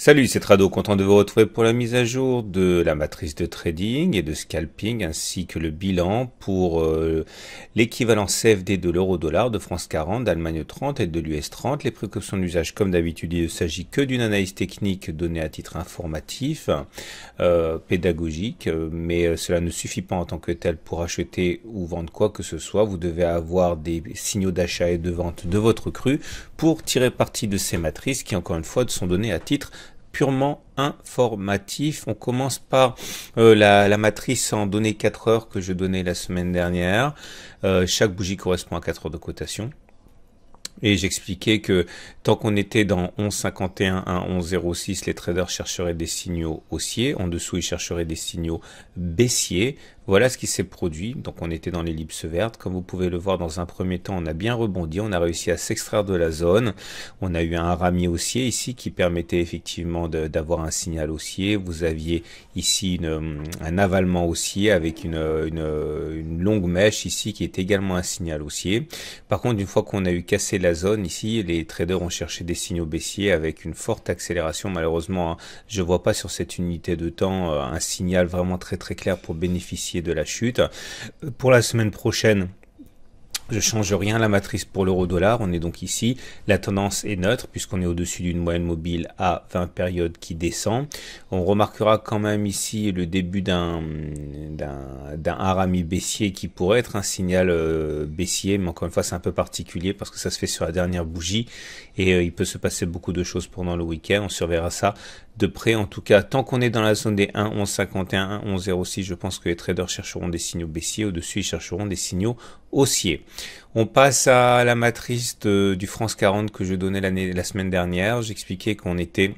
Salut, c'est Trado, content de vous retrouver pour la mise à jour de la matrice de trading et de scalping ainsi que le bilan pour euh, l'équivalent CFD de l'euro-dollar, de France 40, d'Allemagne 30 et de l'US 30. Les précautions d'usage, comme d'habitude, il ne s'agit que d'une analyse technique donnée à titre informatif, euh, pédagogique, mais euh, cela ne suffit pas en tant que tel pour acheter ou vendre quoi que ce soit. Vous devez avoir des signaux d'achat et de vente de votre cru pour tirer parti de ces matrices qui, encore une fois, sont données à titre purement informatif. On commence par euh, la, matrice en données 4 heures que je donnais la semaine dernière. Euh, chaque bougie correspond à 4 heures de cotation. Et j'expliquais que tant qu'on était dans 11.51 à 11.06, les traders chercheraient des signaux haussiers. En dessous, ils chercheraient des signaux baissiers. Voilà ce qui s'est produit. Donc on était dans l'ellipse verte. Comme vous pouvez le voir, dans un premier temps, on a bien rebondi. On a réussi à s'extraire de la zone. On a eu un ramier haussier ici qui permettait effectivement d'avoir un signal haussier. Vous aviez ici un avalement haussier avec une, une longue mèche ici qui est également un signal haussier. Par contre, une fois qu'on a eu cassé la zone ici, les traders ont cherché des signaux baissiers avec une forte accélération. Malheureusement, hein. je vois pas sur cette unité de temps euh, un signal vraiment très très clair pour bénéficier de la chute. Euh, pour la semaine prochaine, je change rien la matrice pour l'euro-dollar. On est donc ici. La tendance est neutre puisqu'on est au-dessus d'une moyenne mobile à 20 périodes qui descend. On remarquera quand même ici le début d'un d'un harami baissier qui pourrait être un signal euh, baissier, mais encore une fois c'est un peu particulier parce que ça se fait sur la dernière bougie et euh, il peut se passer beaucoup de choses pendant le week-end. On surveillera ça de près. En tout cas, tant qu'on est dans la zone des 1 11 je pense que les traders chercheront des signaux baissiers. Au-dessus, ils chercheront des signaux haussiers. On passe à la matrice du France 40 que je donnais la semaine dernière. J'expliquais qu'on était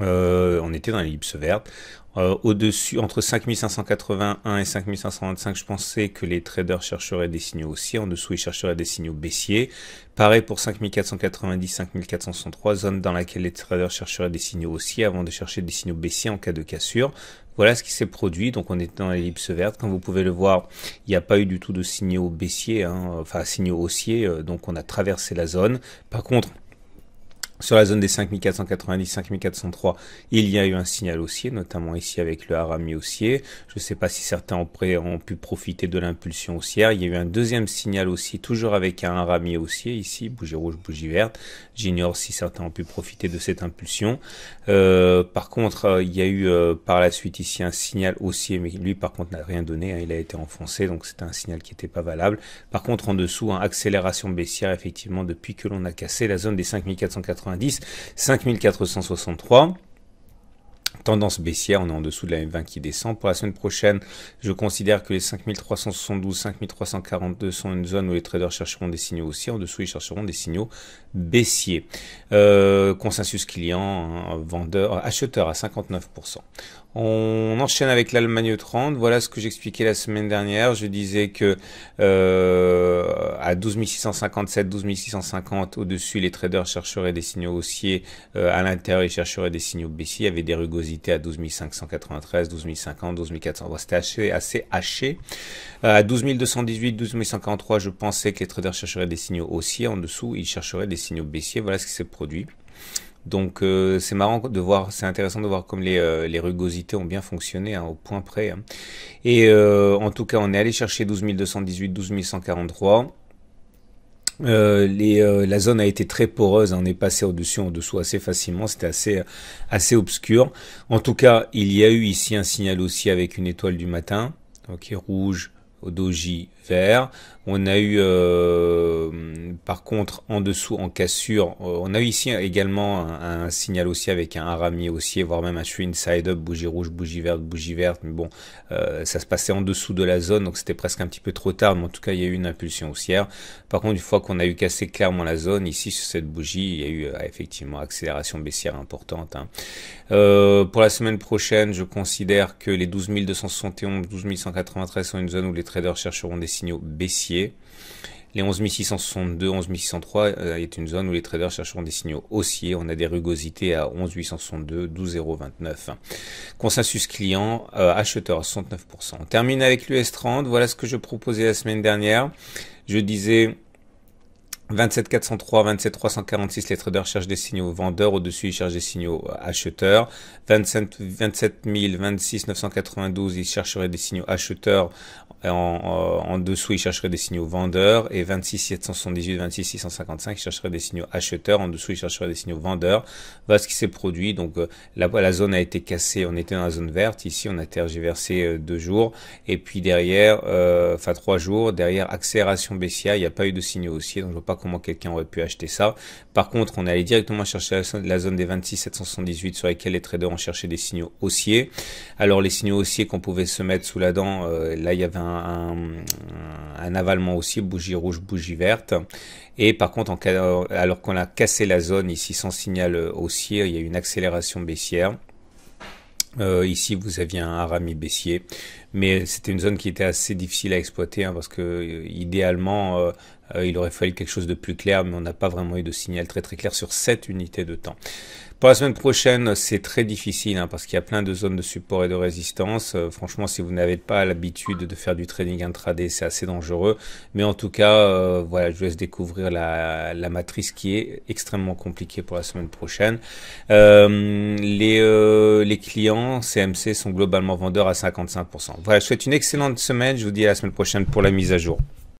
euh, on était dans l'ellipse verte. Euh, au-dessus, entre 5581 et 5525, je pensais que les traders chercheraient des signaux haussiers. En dessous, ils chercheraient des signaux baissiers. Pareil pour 5490, 5463, zone dans laquelle les traders chercheraient des signaux haussiers avant de chercher des signaux baissiers en cas de cassure. Voilà ce qui s'est produit. Donc on était dans l'ellipse verte. Comme vous pouvez le voir, il n'y a pas eu du tout de signaux baissiers, hein, enfin signaux haussiers. Euh, donc on a traversé la zone. Par contre, sur la zone des 5490-5403, il y a eu un signal haussier, notamment ici avec le harami haussier. Je ne sais pas si certains ont, pu profiter de l'impulsion haussière. Il y a eu un deuxième signal haussier, toujours avec un harami haussier ici, bougie rouge, bougie verte. J'ignore si certains ont pu profiter de cette impulsion. Euh, par contre, euh, il y a eu euh, par la suite ici un signal haussier, mais lui par contre n'a rien donné. Hein. il a été enfoncé, donc c'était un signal qui n'était pas valable. Par contre, en dessous, hein, accélération baissière, effectivement, depuis que l'on a cassé la zone des 5490 5463. Tendance baissière, on est en dessous de la M20 qui descend. Pour la semaine prochaine, je considère que les 5372, 5342 sont une zone où les traders chercheront des signaux aussi. En dessous, ils chercheront des signaux baissiers. Euh, consensus client, hein, vendeur, euh, acheteur à 59%. On enchaîne avec l'Allemagne 30. Voilà ce que j'expliquais la semaine dernière. Je disais que euh, à 12 657, 12 650 au-dessus, les traders chercheraient des signaux haussiers. Euh, à l'intérieur, ils chercheraient des signaux baissiers. Il y avait des rugosités à 12593, 593, 12 12 C'était assez, haché. Euh, à 12 218, 12 je pensais que les traders chercheraient des signaux haussiers. En dessous, ils chercheraient des signaux baissiers. Voilà ce qui s'est produit. Donc euh, c'est marrant de voir, c'est intéressant de voir comme les, rugosités ont bien fonctionné hein, au point près. Hein. Et en tout cas, on est allé chercher 12 218, 12 143. Euh, les, euh, la zone a été très poreuse, hein, on est passé au-dessus, en dessous assez facilement, c'était assez, euh, assez obscur. En tout cas, il y a eu ici un signal aussi avec une étoile du matin, qui est rouge, Doji. On a eu, euh, par contre, en dessous, en cassure, euh, on a eu ici également un, signal aussi avec un ramier haussier, voire même un une side up, bougie rouge, bougie verte, bougie verte. Mais bon, euh, ça se passait en dessous de la zone, donc c'était presque un petit peu trop tard. Mais en tout cas, il y a eu une impulsion haussière. Par contre, une fois qu'on a eu cassé clairement la zone, ici sur cette bougie, il y a eu effectivement accélération baissière importante. Hein. pour la semaine prochaine, je considère que les 12 271, 12 sont une zone où les traders chercheront des signaux baissiers. Les 11 603, euh, est une zone où les traders chercheront des signaux haussiers. On a des rugosités à 11862, 12029. Consensus client, euh, acheteur à 69%. On termine avec l'US30. Voilà ce que je proposais la semaine dernière. Je disais 27 403, 27 346, les traders cherchent des signaux vendeurs, au-dessus ils cherchent des signaux euh, acheteurs. 27, 27 992, ils chercheraient des signaux acheteurs, euh, en, dessous ils chercheraient des signaux vendeurs. Et 26 778, 26 655, ils chercheraient des signaux acheteurs, en dessous ils chercheraient des signaux vendeurs. Voilà ce qui s'est produit, donc euh, la, la zone a été cassée, on était dans la zone verte, ici on a tergiversé deux jours, et puis derrière, enfin trois jours, derrière accélération baissière, il n'y a pas eu de signaux aussi donc je ne vois pas comment quelqu'un aurait pu acheter ça. Par contre, on allait directement chercher la zone des 26 778 sur laquelle les traders ont cherché des signaux haussiers. Alors les signaux haussiers qu'on pouvait se mettre sous la dent, euh, là il y avait un, avalement aussi, bougie rouge, bougie verte. Et par contre, alors qu'on a cassé la zone ici sans signal euh, haussier, il y a eu une accélération baissière. Euh, ici, vous aviez un harami baissier mais c'était une zone qui était assez difficile à exploiter hein, parce que euh, idéalement euh, euh, il aurait fallu quelque chose de plus clair, mais on n'a pas vraiment eu de signal très très clair sur cette unité de temps. Pour la semaine prochaine, c'est très difficile hein, parce qu'il y a plein de zones de support et de résistance. franchement, si vous n'avez pas l'habitude de faire du trading intraday, c'est assez dangereux. Mais en tout cas, voilà, je vous laisse découvrir la, matrice qui est extrêmement compliquée pour la semaine prochaine. les, les clients CMC sont globalement vendeurs à 55%. Voilà, je souhaite une excellente semaine. Je vous dis à la semaine prochaine pour la mise à jour.